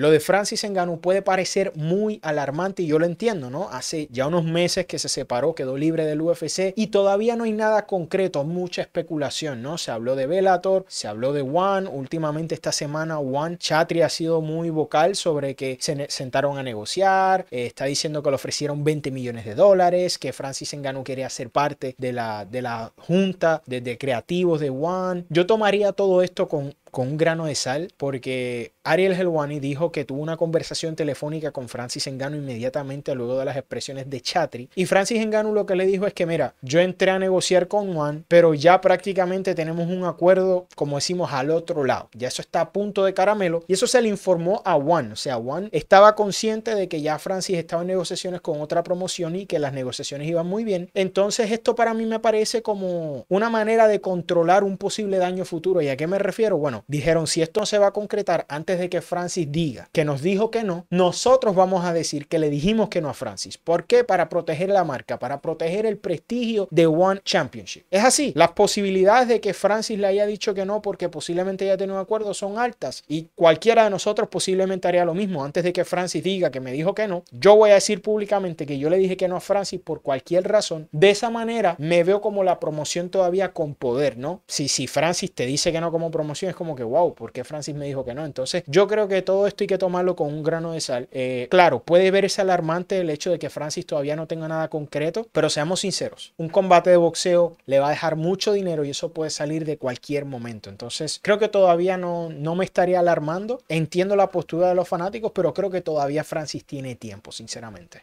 Lo de Francis Ngannou puede parecer muy alarmante y yo lo entiendo, ¿no? Hace ya unos meses que se separó, quedó libre del UFC y todavía no hay nada concreto, mucha especulación, ¿no? Se habló de velator se habló de One, últimamente esta semana One Chatri ha sido muy vocal sobre que se sentaron a negociar, eh, está diciendo que le ofrecieron 20 millones de dólares, que Francis Ngannou quería ser parte de la, de la junta de creativos de One. Yo tomaría todo esto con con un grano de sal porque Ariel Helwani dijo que tuvo una conversación telefónica con Francis Engano inmediatamente luego de las expresiones de Chatri y Francis Engano lo que le dijo es que mira, yo entré a negociar con Juan, pero ya prácticamente tenemos un acuerdo, como decimos, al otro lado. Ya eso está a punto de caramelo y eso se le informó a Juan, o sea, Juan estaba consciente de que ya Francis estaba en negociaciones con otra promoción y que las negociaciones iban muy bien. Entonces, esto para mí me parece como una manera de controlar un posible daño futuro. ¿Y a qué me refiero? Bueno, dijeron, si esto no se va a concretar antes de que Francis diga que nos dijo que no, nosotros vamos a decir que le dijimos que no a Francis. ¿Por qué? Para proteger la marca, para proteger el prestigio de One Championship. Es así, las posibilidades de que Francis le haya dicho que no porque posiblemente ya tenía un acuerdo son altas y cualquiera de nosotros posiblemente haría lo mismo. Antes de que Francis diga que me dijo que no, yo voy a decir públicamente que yo le dije que no a Francis por cualquier razón. De esa manera me veo como la promoción todavía con poder, ¿no? Si, si Francis te dice que no como promoción es como que, wow, ¿por qué Francis me dijo que no? Entonces yo creo que todo esto hay que tomarlo con un grano de sal. Eh, claro, puede verse alarmante el hecho de que Francis todavía no tenga nada concreto, pero seamos sinceros, un combate de boxeo le va a dejar mucho dinero y eso puede salir de cualquier momento. Entonces creo que todavía no, no me estaría alarmando. Entiendo la postura de los fanáticos, pero creo que todavía Francis tiene tiempo, sinceramente.